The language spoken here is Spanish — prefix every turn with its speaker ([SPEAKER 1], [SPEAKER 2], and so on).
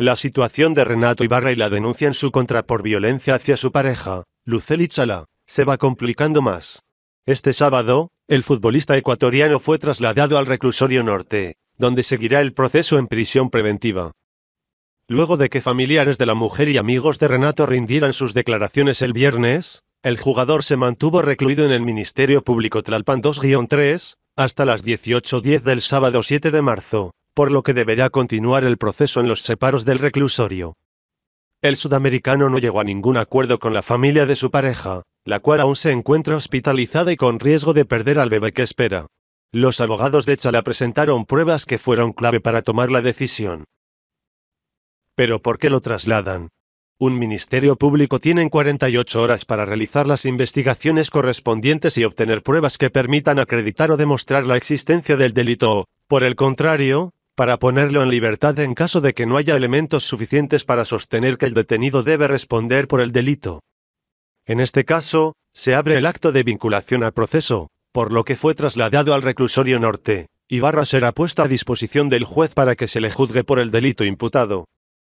[SPEAKER 1] La situación de Renato Ibarra y la denuncia en su contra por violencia hacia su pareja, Luceli Chala, se va complicando más. Este sábado, el futbolista ecuatoriano fue trasladado al reclusorio norte, donde seguirá el proceso en prisión preventiva. Luego de que familiares de la mujer y amigos de Renato rindieran sus declaraciones el viernes, el jugador se mantuvo recluido en el Ministerio Público Tlalpan 2-3, hasta las 18.10 del sábado 7 de marzo por lo que deberá continuar el proceso en los separos del reclusorio. El sudamericano no llegó a ningún acuerdo con la familia de su pareja, la cual aún se encuentra hospitalizada y con riesgo de perder al bebé que espera. Los abogados de Chala presentaron pruebas que fueron clave para tomar la decisión. Pero ¿por qué lo trasladan? Un ministerio público tiene 48 horas para realizar las investigaciones correspondientes y obtener pruebas que permitan acreditar o demostrar la existencia del delito. Por el contrario, para ponerlo en libertad en caso de que no haya elementos suficientes para sostener que el detenido debe responder por el delito. En este caso, se abre el acto de vinculación al proceso, por lo que fue trasladado al reclusorio norte, y Barra será puesta a disposición del juez para que se le juzgue por el delito imputado.